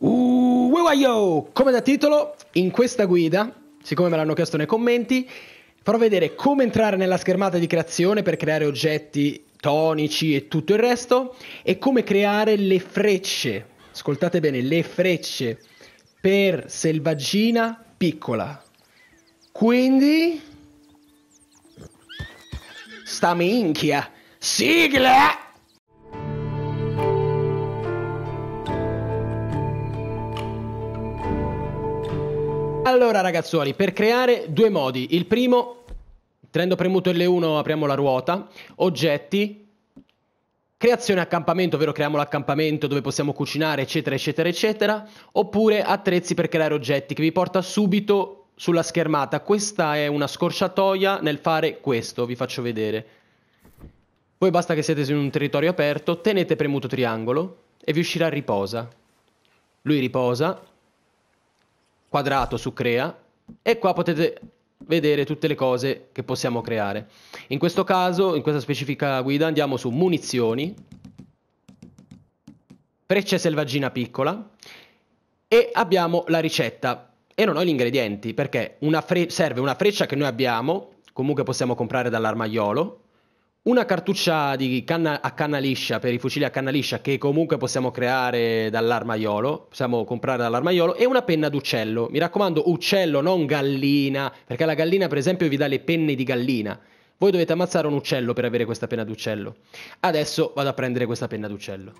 Uh, yo! Come da titolo, in questa guida, siccome me l'hanno chiesto nei commenti, farò vedere come entrare nella schermata di creazione per creare oggetti tonici e tutto il resto e come creare le frecce, ascoltate bene, le frecce per selvaggina piccola. Quindi... Sta minchia! Sigla! Allora ragazzuoli, per creare due modi. Il primo, tenendo premuto L1 apriamo la ruota, oggetti, creazione accampamento, ovvero creiamo l'accampamento dove possiamo cucinare, eccetera, eccetera, eccetera, oppure attrezzi per creare oggetti che vi porta subito sulla schermata. Questa è una scorciatoia nel fare questo, vi faccio vedere. Voi basta che siete su un territorio aperto, tenete premuto triangolo e vi uscirà riposa. Lui riposa, quadrato su crea e qua potete vedere tutte le cose che possiamo creare. In questo caso, in questa specifica guida, andiamo su munizioni, freccia selvaggina piccola e abbiamo la ricetta e non ho gli ingredienti perché una serve una freccia che noi abbiamo, comunque possiamo comprare dall'armaiolo, una cartuccia canna, a canna liscia per i fucili a canna liscia che comunque possiamo creare dall'armaiolo, possiamo comprare dall'armaiolo e una penna d'uccello. Mi raccomando, uccello, non gallina, perché la gallina per esempio vi dà le penne di gallina. Voi dovete ammazzare un uccello per avere questa penna d'uccello. Adesso vado a prendere questa penna d'uccello.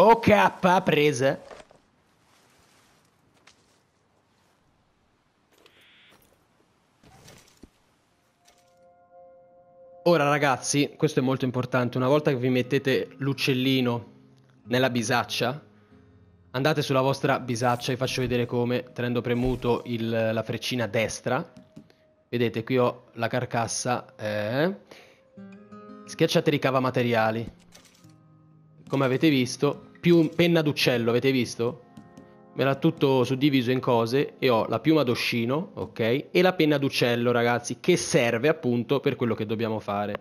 OK presa. Ora ragazzi, questo è molto importante, una volta che vi mettete l'uccellino nella bisaccia, andate sulla vostra bisaccia, vi faccio vedere come, tenendo premuto il, la freccina destra, vedete qui ho la carcassa, eh. schiacciate ricava materiali, come avete visto più penna d'uccello, avete visto? Me l'ha tutto suddiviso in cose e ho la piuma d'oscino, ok? E la penna d'uccello, ragazzi, che serve appunto per quello che dobbiamo fare.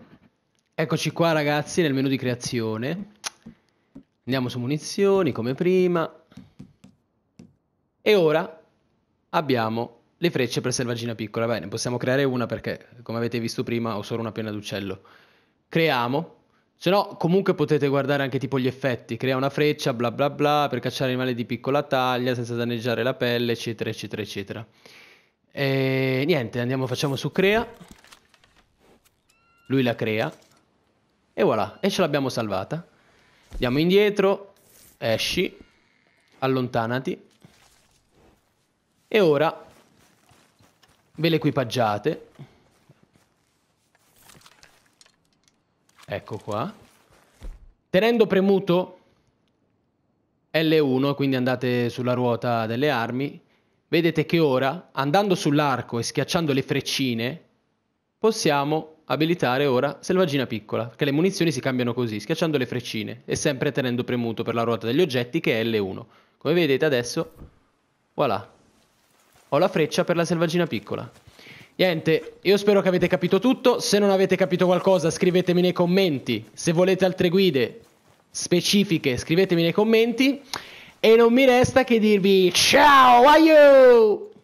Eccoci qua, ragazzi, nel menu di creazione. Andiamo su munizioni, come prima. E ora abbiamo le frecce per selvaggina piccola. Bene, possiamo creare una perché, come avete visto prima, ho solo una penna d'uccello. Creiamo se no, comunque potete guardare anche tipo gli effetti. Crea una freccia, bla bla bla, per cacciare animali di piccola taglia, senza danneggiare la pelle, eccetera, eccetera, eccetera. E niente, andiamo, facciamo su crea. Lui la crea. E voilà, e ce l'abbiamo salvata. Andiamo indietro, esci, allontanati. E ora ve l'equipaggiate. Ecco qua. Tenendo premuto L1, quindi andate sulla ruota delle armi, vedete che ora, andando sull'arco e schiacciando le freccine, possiamo abilitare ora selvaggina piccola, perché le munizioni si cambiano così, schiacciando le freccine e sempre tenendo premuto per la ruota degli oggetti che è L1. Come vedete adesso, voilà, ho la freccia per la selvaggina piccola. Niente, io spero che avete capito tutto. Se non avete capito qualcosa, scrivetemi nei commenti. Se volete altre guide specifiche, scrivetemi nei commenti. E non mi resta che dirvi ciao, aiuto!